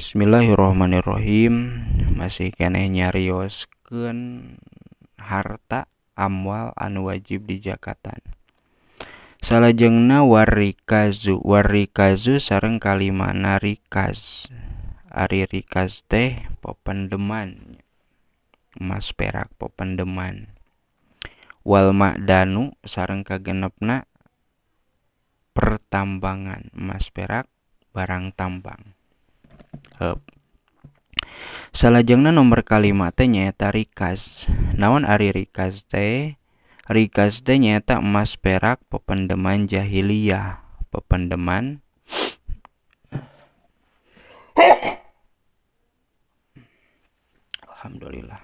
Bismillahirrahmanirrahim. masih kene nyarioskeun harta amwal an wajib di Jakatan salahjengna warikazu warikazu sareng kalimana rikaz, Ari rikas teh popendeman emas perak popendeman walma danu sareng kagenepna pertambangan emas perak barang tambang Salah eh, salahjangna nomor kalimat nyaeta rikas naon Ari rikas teh rikas teh nyaeta emas perak pependeman jahiliyah pependeman Alhamdulillah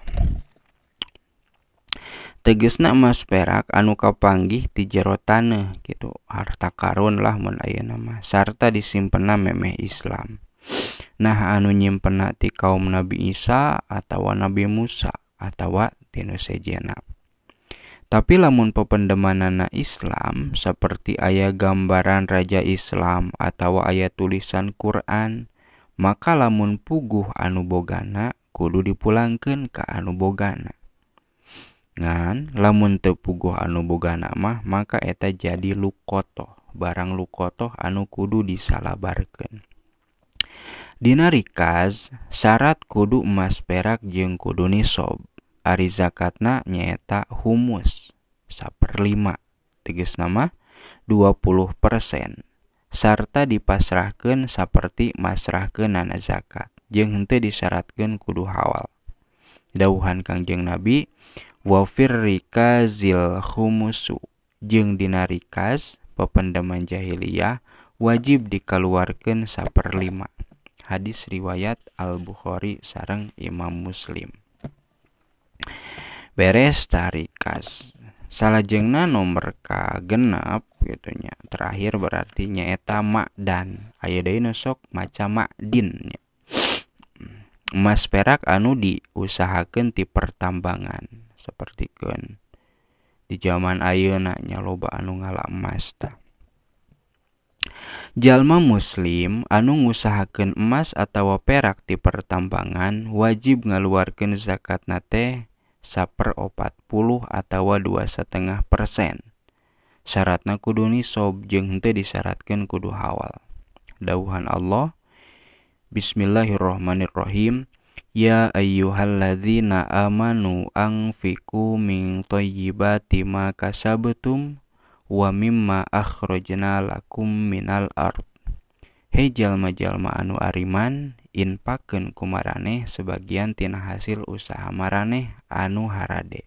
tegesna emas perak anu kapanggih di jero gitu harta karun lah mun nama. sarta disimpenna memeh Islam Nah anu nyimpenati kaum Nabi Isa atau Nabi Musa atau ten sejenab tapi lamun pependeman anak Islam seperti ayah gambaran raja Islam atau ayat tulisan Quran maka lamun puguh anubogana kudu dipulangkan ke anubogana lamun tepuguh anubogana mah maka eta jadi lukotoh barang lukotoh anu kudu disalabarken Dina rikaz syarat kudu emas perak jeung kudu nisob Ari zakatna nyaeta humus saperlima tegas nama 20% sarta dipasrahkan seperti masrahkenana zakat jeng hente disyaratkan kudu hawal dauhan Kangjeng Nabi wafir rikazil humusu jeng dinarikas rikas pependaman jahiliyah wajib dikeluarkan saperlima hadis riwayat Al-Bukhari sarang Imam Muslim. Beres tarikas. jengna nomor ka genap gitunya. Terakhir berarti nyaeta makdan. Aya deui sok maca makdin nya. Emas perak anu diusahakan di pertambangan seperti kan di zaman ayeuna nya loba anu ngalak emas tak. Jalma muslim anu ngusahaken emas atau perak di pertambangan wajib ngeluarkan zakat nate saper 40 atau dua setengah persen syaratna kudu nisob jeung henteu disyaratkan kudu hawal dauhan Allah Bismillahirrohmanirrohim Ya ayyuhalladzina amanu anfiku min thayyibati ma kasabtum wa mimma akhrajna lakum minal ard Hei jalma-jalma anu ariman inpakeun kumaraneh sebagian tina hasil usaha maraneh anu harade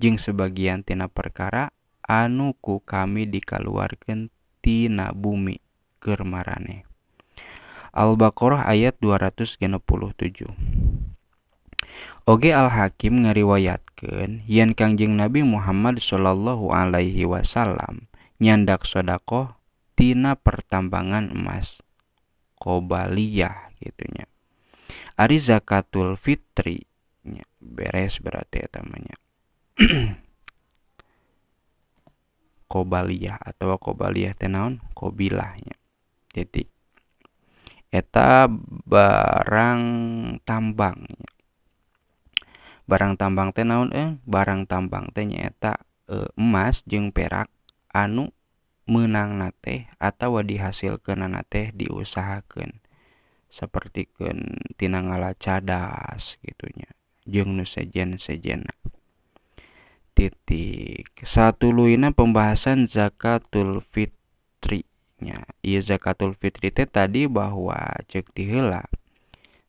jeung sebagian tina perkara anu ku kami dikaluarkeun tina bumi keur maraneh Al-Baqarah ayat 267 Oge Al-Hakim ngariwayat nyebutkan yang Kangjeng Nabi Muhammad Shallallahu Alaihi Wasallam nyandak sodako tina pertambangan emas kobaliyah gitunya Ari zakatul fitri ya, beres berarti ya namanya kobaliyah atau kobaliyah tenaun kobilahnya jadi eta barang tambangnya barang tambang teh naon eh barang tambang teh nyaeta e, emas jeung perak anu menang na teh atau dihasilkan na teh diusahakan seperti ken ngala cadas gitunya jeng nu sejen sejen titik satu luina pembahasan zakatul fitrinya iya zakatul fitri teh tadi bahwa cek tihela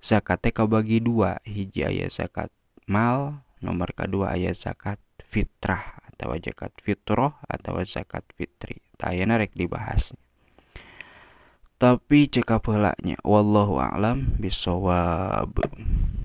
zakatnya kabagi dua hiji aya zakat mal nomor kedua ayat zakat fitrah atau zakat fitroh atau zakat fitri tayana rek dibahas tapi cekap helaknya wallahu a'lam bisawab